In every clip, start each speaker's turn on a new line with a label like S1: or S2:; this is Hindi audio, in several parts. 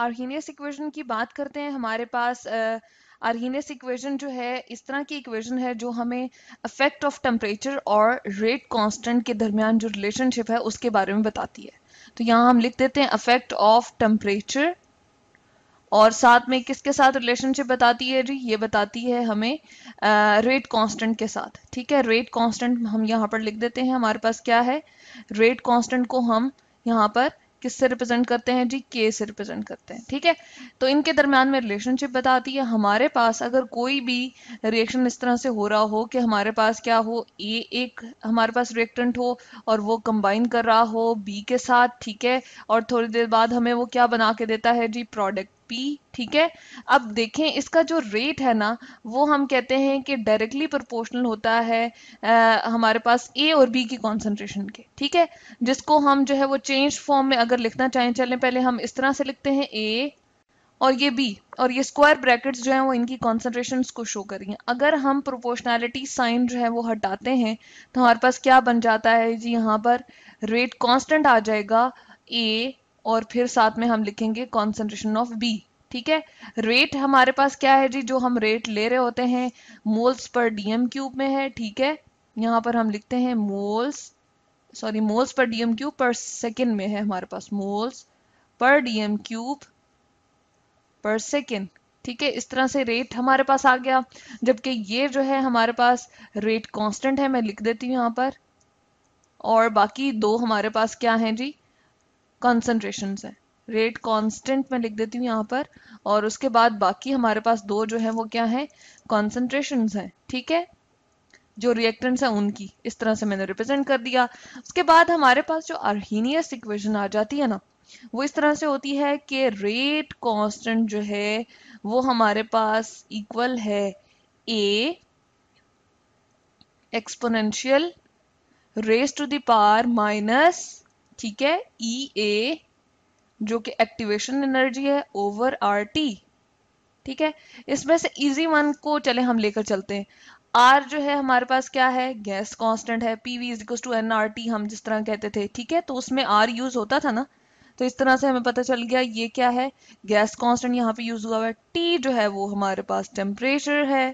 S1: आर्नियस इक्वेशन की बात करते हैं हमारे पास आर्नियस uh, इक्वेशन जो है इस तरह की इक्वेशन है जो हमें इफेक्ट ऑफ टेम्परेचर और रेट कांस्टेंट के दरमियान जो रिलेशनशिप है उसके बारे में बताती है तो यहाँ हम लिख देते हैं अफेक्ट ऑफ टेम्परेचर और साथ में किसके साथ रिलेशनशिप बताती है जी ये बताती है हमें रेट uh, कांस्टेंट के साथ ठीक है रेट कांस्टेंट हम यहाँ पर लिख देते हैं हमारे पास क्या है रेट कांस्टेंट को हम यहाँ पर किससे रिप्रेजेंट करते हैं जी के से रिप्रेजेंट करते हैं ठीक है तो इनके दरम्यान में रिलेशनशिप बताती है हमारे पास अगर कोई भी रिएक्शन इस तरह से हो रहा हो कि हमारे पास क्या हो ए एक हमारे पास रिएक्टेंट हो और वो कंबाइन कर रहा हो बी के साथ ठीक है और थोड़ी देर बाद हमें वो क्या बना के देता है जी प्रोडक्ट पी ठीक है अब देखें इसका जो रेट है ना वो हम कहते हैं कि डायरेक्टली प्रोपोर्शनल होता है आ, हमारे पास ए और बी की कॉन्सेंट्रेशन के ठीक है जिसको हम जो है वो चेंज फॉर्म में अगर लिखना चाहें चलें पहले हम इस तरह से लिखते हैं ए और ये बी और ये स्क्वायर ब्रैकेट्स जो हैं वो इनकी कॉन्सेंट्रेशन को शो करेंगे अगर हम प्रोपोर्शनैलिटी साइन जो है वो हटाते हैं तो हमारे पास क्या बन जाता है जी यहाँ पर रेट कांस्टेंट आ जाएगा ए और फिर साथ में हम लिखेंगे कॉन्सेंट्रेशन ऑफ बी ठीक है रेट हमारे पास क्या है जी जो हम रेट ले रहे होते हैं मोल्स पर डीएम क्यूब में है ठीक है यहाँ पर हम लिखते हैं मोल्स सॉरी मोल्स पर डीएम क्यूब पर सेकेंड में है हमारे पास मोल्स पर डीएम क्यूब पर सेकेंड ठीक है इस तरह से रेट हमारे पास आ गया जबकि ये जो है हमारे पास रेट कांस्टेंट है मैं लिख देती हूँ यहाँ पर और बाकी दो हमारे पास क्या है जी कॉन्सेंट्रेशन है रेट कांस्टेंट मैं लिख देती हूँ यहाँ पर और उसके बाद बाकी हमारे पास दो जो है वो क्या है कॉन्सेंट्रेशन है ठीक है जो रिएक्टेंट्स हैं उनकी इस तरह से मैंने रिप्रेजेंट कर दिया उसके बाद हमारे पास जो अर्नियस इक्वेशन आ जाती है ना वो इस तरह से होती है कि रेट कांस्टेंट जो है वो हमारे पास इक्वल है A exponential raise to the power minus ठीक है ई e, ए जो कि एक्टिवेशन एनर्जी है ओवर आर टी ठीक है इसमें से इजी वन को चले हम लेकर चलते हैं आर जो है हमारे पास क्या है गैस कांस्टेंट है P V equals to n R T हम जिस तरह कहते थे ठीक है तो उसमें आर यूज होता था ना तो इस तरह से हमें पता चल गया ये क्या है गैस कांस्टेंट यहाँ पे यूज हुआ है टी जो है वो हमारे पास टेम्परेचर है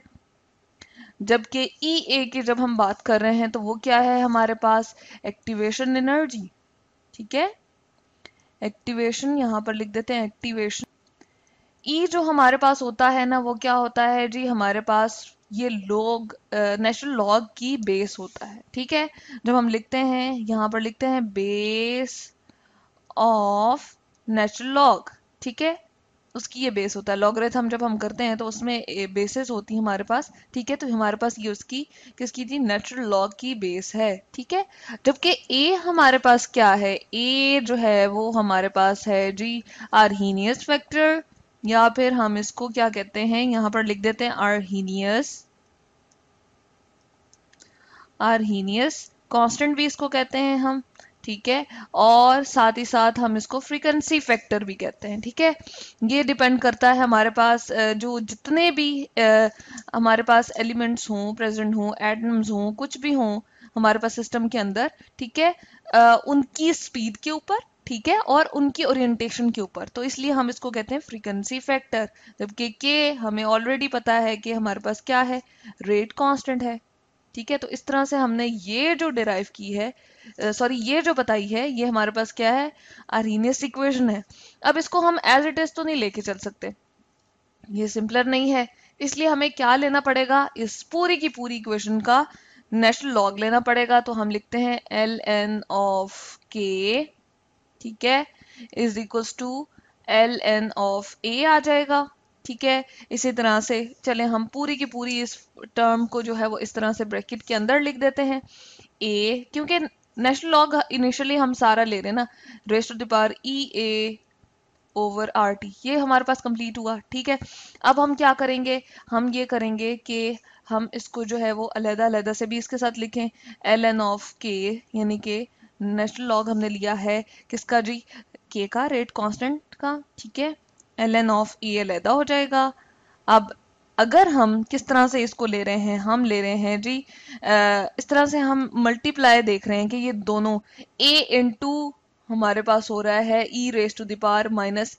S1: जबकि ई e, ए की जब हम बात कर रहे हैं तो वो क्या है हमारे पास एक्टिवेशन एनर्जी ठीक है एक्टिवेशन यहाँ पर लिख देते हैं एक्टिवेशन ई e जो हमारे पास होता है ना वो क्या होता है जी हमारे पास ये लॉग नेचुरल लॉग की बेस होता है ठीक है जब हम लिखते हैं यहाँ पर लिखते हैं बेस ऑफ नेचुरल लॉग ठीक है उसकी ये बेस होता है लॉगरेथम जब हम करते हैं तो उसमें बेसिस होती है हमारे पास ठीक है तो हमारे पास ये उसकी किसकी थी नेचुरल लॉग की बेस है ठीक है जबकि ए हमारे पास क्या है ए जो है वो हमारे पास है जी आरहीनियस फैक्टर या फिर हम इसको क्या कहते हैं यहाँ पर लिख देते हैं आरहीनियस आरहीनियस कॉन्स्टेंट भी इसको कहते हैं हम ठीक है और साथ ही साथ हम इसको फ्रीक्वेंसी फैक्टर भी कहते हैं ठीक है ये डिपेंड करता है हमारे पास जो जितने भी हमारे पास एलिमेंट्स हों प्रेजेंट हों एटम्स हों कुछ भी हों हमारे पास सिस्टम के अंदर ठीक है उनकी स्पीड के ऊपर ठीक है और उनकी ओरिएंटेशन के ऊपर तो इसलिए हम इसको कहते हैं फ्रीक्वेंसी फैक्टर जबकि के हमें ऑलरेडी पता है कि हमारे पास क्या है रेट कांस्टेंट है ठीक है तो इस तरह से हमने ये जो डिराइव की है सॉरी ये जो बताई है ये हमारे पास क्या है आरीनियस इक्वेशन है अब इसको हम एज इट इज तो नहीं लेके चल सकते ये सिंपलर नहीं है इसलिए हमें क्या लेना पड़ेगा इस पूरी की पूरी इक्वेशन का नेचुरल लॉग लेना पड़ेगा तो हम लिखते हैं एल एन ऑफ के ठीक है is equals to l n of A आ जाएगा ठीक है इसी तरह से चले हम पूरी की पूरी इस टर्म को जो है वो इस तरह से ब्रैकेट के अंदर लिख देते हैं ए क्योंकि नेशनल लॉग इनिशियली हम सारा ले रहे हैं ना raise to the power e A over R T ये हमारे पास कंप्लीट हुआ ठीक है अब हम क्या करेंगे हम ये करेंगे कि हम इसको जो है वो अलहदा अलहदा से भी इसके साथ लिखें एल एन ऑफ के यानी के नेशनल लॉग हमने लिया है किसका जी के का रेट कांस्टेंट का ठीक है एल एन ऑफ ई अलहदा हो जाएगा अब अगर हम किस तरह से इसको ले रहे हैं हम ले रहे हैं जी इस तरह से हम मल्टीप्लाई देख रहे हैं कि ये दोनों ए इंटू हमारे पास हो रहा है e raise to the power minus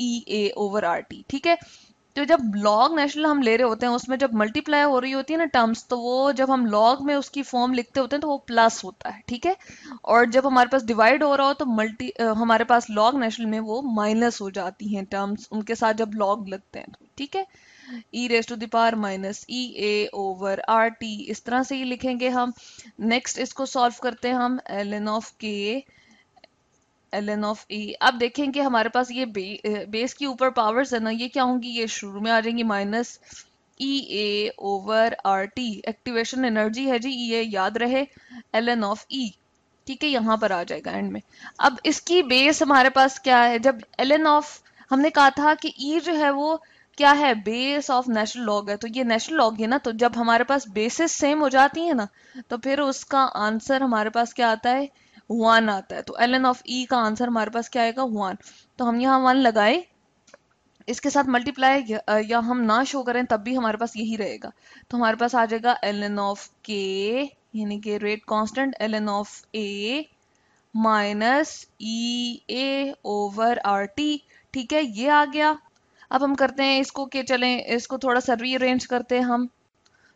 S1: E A over R T ठीक है तो जब लॉग नेचुरल हम ले रहे होते हैं उसमें जब मल्टीप्लाई हो रही होती है ना टर्म्स तो वो जब हम लॉग में उसकी फॉर्म लिखते होते हैं तो वो प्लस होता है ठीक है और जब हमारे पास डिवाइड हो रहा हो तो मल्टी हमारे पास लॉग नेचुरल में वो माइनस हो जाती हैं टर्म्स उनके साथ जब लॉग लगते हैं तो ठीक है e raise to the power minus E A over R T इस तरह से ही लिखेंगे हम नेक्स्ट इसको सॉल्व करते हैं हम l n of k l n of e अब देखेंगे हमारे पास ये बे, बेस के ऊपर पावर्स है ना ये क्या होंगी ये शुरू में आ जाएंगी माइनस ई ए over R T activation energy है जी ये e याद रहे एल एन ऑफ ई ठीक है यहाँ पर आ जाएगा एंड में अब इसकी बेस हमारे पास क्या है जब एल एन ऑफ हमने कहा था कि ई e जो है वो क्या है बेस ऑफ नेचुरल लॉग है तो ये नेचुरल लॉग है ना तो जब हमारे पास बेसिस सेम हो जाती है ना तो फिर उसका आंसर हमारे पास क्या आता है वन आता है तो एल एन ऑफ ई का आंसर हमारे पास क्या आएगा वन तो हम यहाँ वन लगाए इसके साथ मल्टीप्लाई या हम ना शो करें तब भी हमारे पास यही रहेगा तो हमारे पास आ जाएगा एल एन ऑफ के यानी कि rate constant l n of A minus E A over R T ठीक है ये आ गया अब हम करते हैं इसको के चलें इसको थोड़ा सा रीअरेंज करते हैं हम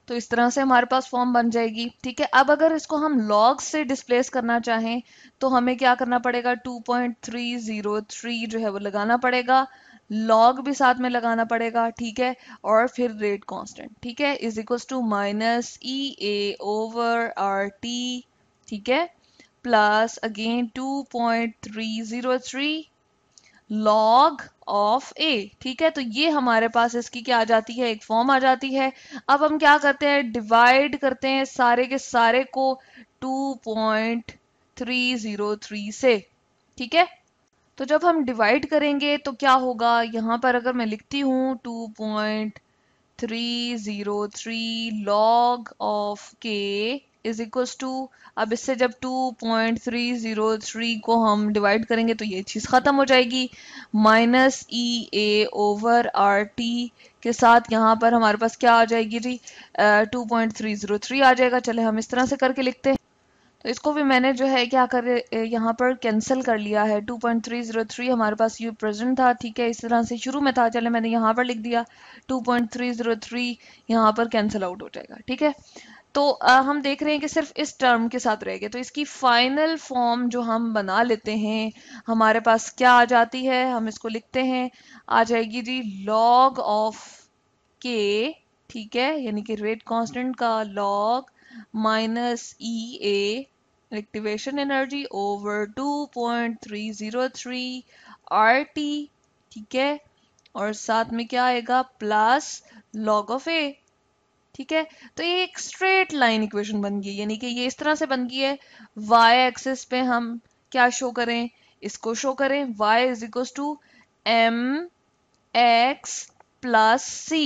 S1: तो इस तरह से हमारे पास फॉर्म बन जाएगी ठीक है अब अगर इसको हम लॉग से डिस्प्लेस करना चाहें तो हमें क्या करना पड़ेगा 2.303 जो है वो लगाना पड़ेगा लॉग भी साथ में लगाना पड़ेगा ठीक है और फिर रेट कांस्टेंट ठीक है is equals to minus E A over R T ठीक है plus again 2.303 log of A ठीक है तो ये हमारे पास इसकी क्या आ जाती है एक फॉर्म आ जाती है अब हम क्या करते हैं डिवाइड करते हैं सारे के सारे को 2.303 से ठीक है तो जब हम डिवाइड करेंगे तो क्या होगा यहां पर अगर मैं लिखती हूं 2.303 log of k is equals to अब इससे जब 2.303 को हम डिवाइड करेंगे तो ये चीज़ ख़त्म हो जाएगी माइनस ई ए ओवर आर टी के साथ यहाँ पर हमारे पास क्या आ जाएगी जी two point three zero three आ जाएगा चले हम इस तरह से करके लिखते हैं तो इसको भी मैंने जो है क्या कर यहाँ पर कैंसिल कर लिया है 2.303 हमारे पास यू प्रेजेंट था ठीक है इस तरह से शुरू में था चले मैंने यहाँ पर लिख दिया 2.303 यहाँ पर कैंसिल आउट हो जाएगा ठीक है तो आ, हम देख रहे हैं कि सिर्फ इस टर्म के साथ रह गए तो इसकी फाइनल फॉर्म जो हम बना लेते हैं हमारे पास क्या आ जाती है हम इसको लिखते हैं आ जाएगी जी लॉग ऑफ के ठीक है यानी कि रेट कांस्टेंट का log minus E A activation energy over 2.303 RT ठीक है और साथ में क्या आएगा प्लस लॉग ऑफ ए ठीक है तो ये एक स्ट्रेट लाइन इक्वेशन बन गई यानी कि ये इस तरह से बन गई है y एक्सिस पे हम क्या शो करें इसको शो करें y is equal to m x plus c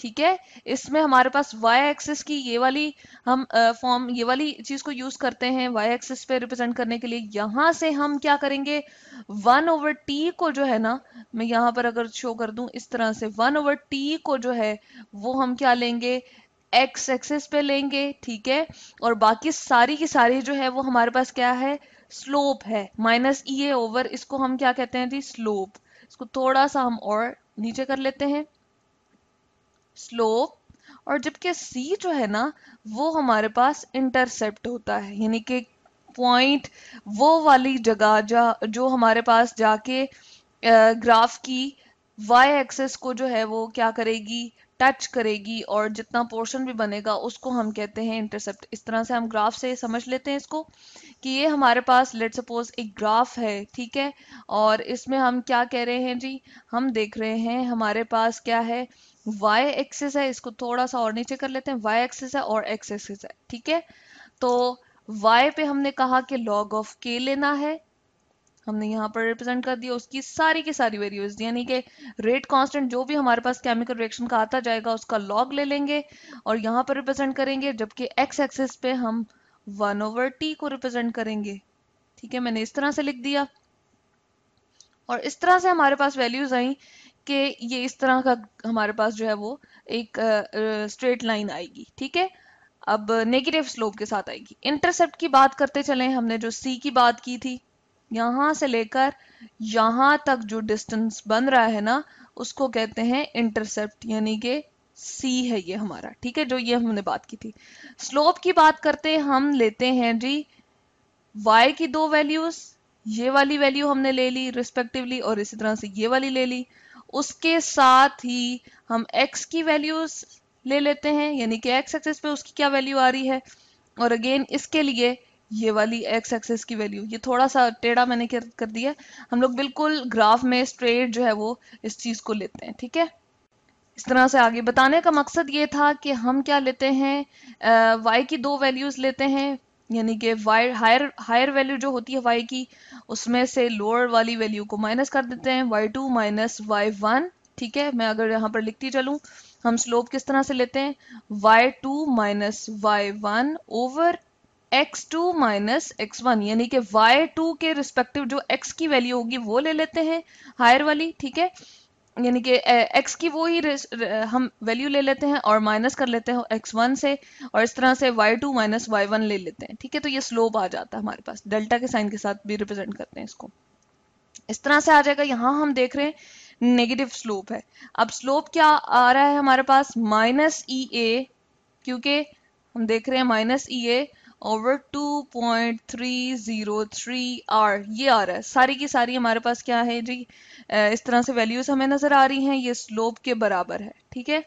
S1: ठीक है इसमें हमारे पास y एक्सिस की ये वाली हम फॉर्म ये वाली चीज को यूज करते हैं y एक्सिस पे रिप्रेजेंट करने के लिए यहां से हम क्या करेंगे वन ओवर t को जो है ना मैं यहां पर अगर शो कर दूं इस तरह से वन ओवर t को जो है वो हम क्या लेंगे एक्स एक्सेस पे लेंगे ठीक है और बाकी सारी की सारी जो है वो हमारे पास क्या है स्लोप है माइनस ई ए ओवर इसको हम क्या कहते हैं जी स्लोप इसको थोड़ा सा हम और नीचे कर लेते हैं स्लोप और जबकि सी जो है ना वो हमारे पास इंटरसेप्ट होता है यानी कि पॉइंट वो वाली जगह जो हमारे पास जाके ग्राफ की वाई एक्सेस को जो है वो क्या करेगी टच करेगी और जितना पोर्शन भी बनेगा उसको हम कहते हैं इंटरसेप्ट इस तरह से हम ग्राफ से समझ लेते हैं इसको कि ये हमारे पास लेट सपोज एक ग्राफ है ठीक है और इसमें हम क्या कह रहे हैं जी हम देख रहे हैं हमारे पास क्या है वाई एक्सेस है इसको थोड़ा सा और नीचे कर लेते हैं वाई एक्सेस है और एक्स एक्सेस है ठीक है तो वाई पे हमने कहा कि लॉग ऑफ के लेना है हमने यहाँ पर रिप्रेजेंट कर दिया उसकी सारी की सारी वेरियोज यानी कि रेट कांस्टेंट जो भी हमारे पास केमिकल रिएक्शन का आता जाएगा उसका लॉग ले लेंगे और यहाँ पर रिप्रेजेंट करेंगे जबकि एक्स एक्सेस पे हम वन ओवर टी को रिप्रेजेंट करेंगे ठीक है मैंने इस तरह से लिख दिया और इस तरह से हमारे पास वैल्यूज आई कि ये इस तरह का हमारे पास जो है वो एक स्ट्रेट लाइन आएगी ठीक है अब नेगेटिव स्लोप के साथ आएगी इंटरसेप्ट की बात करते चले हमने जो सी की बात की थी यहां से लेकर यहां तक जो डिस्टेंस बन रहा है ना उसको कहते हैं इंटरसेप्ट यानी के सी है ये हमारा ठीक है जो ये हमने बात की थी स्लोप की बात करते हम लेते हैं जी वाई की दो वैल्यूज ये वाली वैल्यू हमने ले ली रिस्पेक्टिवली और इसी तरह से ये वाली ले ली उसके साथ ही हम एक्स की वैल्यूज ले लेते हैं यानी कि एक्स एक्सेस पे उसकी क्या वैल्यू आ रही है और अगेन इसके लिए ये वाली एक्स एक्सेस की वैल्यू ये थोड़ा सा टेढ़ा मैंने कर, कर दिया हम लोग बिल्कुल ग्राफ में स्ट्रेट जो है वो इस चीज़ को लेते हैं ठीक है इस तरह से आगे बताने का मकसद ये था कि हम क्या लेते हैं वाई की दो वैल्यूज़ लेते हैं यानी कि वाई हायर हायर वैल्यू जो होती है वाई की उसमें से लोअर वाली वैल्यू को माइनस कर देते हैं y two minus y one ठीक है मैं अगर यहाँ पर लिखती चलूँ हम स्लोप किस तरह से लेते हैं y two minus y one over x two minus x one यानी कि वाई टू के रिस्पेक्टिव जो एक्स की वैल्यू होगी वो ले लेते हैं हायर वाली ठीक है यानी कि एक्स की वो ही हम वैल्यू ले लेते हैं और माइनस कर लेते हैं एक्स वन से और इस तरह से y two minus y one ले लेते हैं ठीक है तो ये स्लोप आ जाता है हमारे पास डेल्टा के साइन के साथ भी रिप्रेजेंट करते हैं इसको इस तरह से आ जाएगा यहाँ हम देख रहे हैं नेगेटिव स्लोप है अब स्लोप क्या आ रहा है हमारे पास माइनस ई ए क्योंकि हम देख रहे हैं माइनस ई ए ओवर 2.303 आर ये आ रहा है सारी की सारी हमारे पास क्या है जी इस तरह से वैल्यूज हमें नज़र आ रही हैं ये स्लोप के बराबर है ठीक है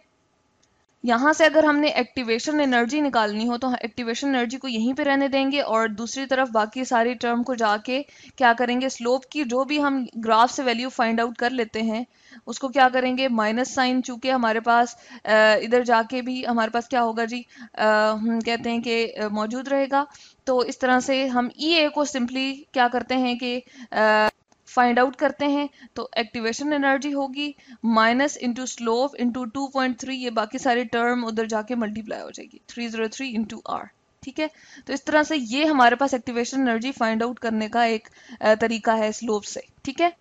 S1: यहाँ से अगर हमने एक्टिवेशन एनर्जी निकालनी हो तो एक्टिवेशन एनर्जी को यहीं पे रहने देंगे और दूसरी तरफ बाकी सारी टर्म को जाके क्या करेंगे स्लोप की जो भी हम ग्राफ से वैल्यू फाइंड आउट कर लेते हैं उसको क्या करेंगे माइनस साइन चूंकि हमारे पास इधर जाके भी हमारे पास क्या होगा जी हम कहते हैं कि मौजूद रहेगा तो इस तरह से हम ई e ए को सिंपली क्या करते हैं कि फाइंड आउट करते हैं तो एक्टिवेशन एनर्जी होगी minus into slope into two point three ये बाकी सारे टर्म उधर जाके मल्टीप्लाई हो जाएगी three zero three into R ठीक है तो इस तरह से ये हमारे पास एक्टिवेशन एनर्जी फाइंड आउट करने का एक तरीका है स्लोप से ठीक है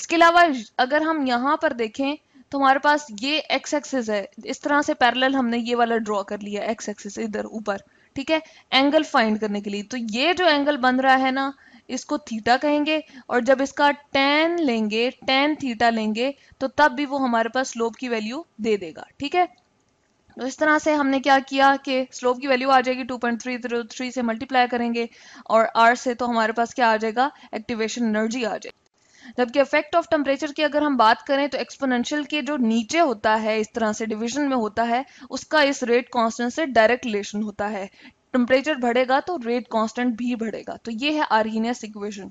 S1: इसके अलावा अगर हम यहाँ पर देखें तो हमारे पास ये एक्स एक्सिस है इस तरह से पैरेलल हमने ये वाला ड्रॉ कर लिया एक्स एक्सिस इधर ऊपर ठीक है एंगल फाइंड करने के लिए तो ये जो एंगल बन रहा है ना इसको थीटा कहेंगे और जब इसका टेन लेंगे टेन थीटा लेंगे तो तब भी वो हमारे पास स्लोप की वैल्यू दे देगा ठीक है तो इस तरह से हमने क्या किया कि स्लोप की वैल्यू आ जाएगी 2.303 से मल्टीप्लाई करेंगे और आर से तो हमारे पास क्या आ जाएगा एक्टिवेशन एनर्जी आ जाएगी जबकि इफेक्ट ऑफ टेम्परेचर की अगर हम बात करें तो एक्सपोनेंशियल के जो नीचे होता है इस तरह से डिवीजन में होता है उसका इस रेट कांस्टेंट से डायरेक्ट रिलेशन होता है टेम्परेचर बढ़ेगा तो रेट कांस्टेंट भी बढ़ेगा तो ये है आर्जीनियस इक्वेशन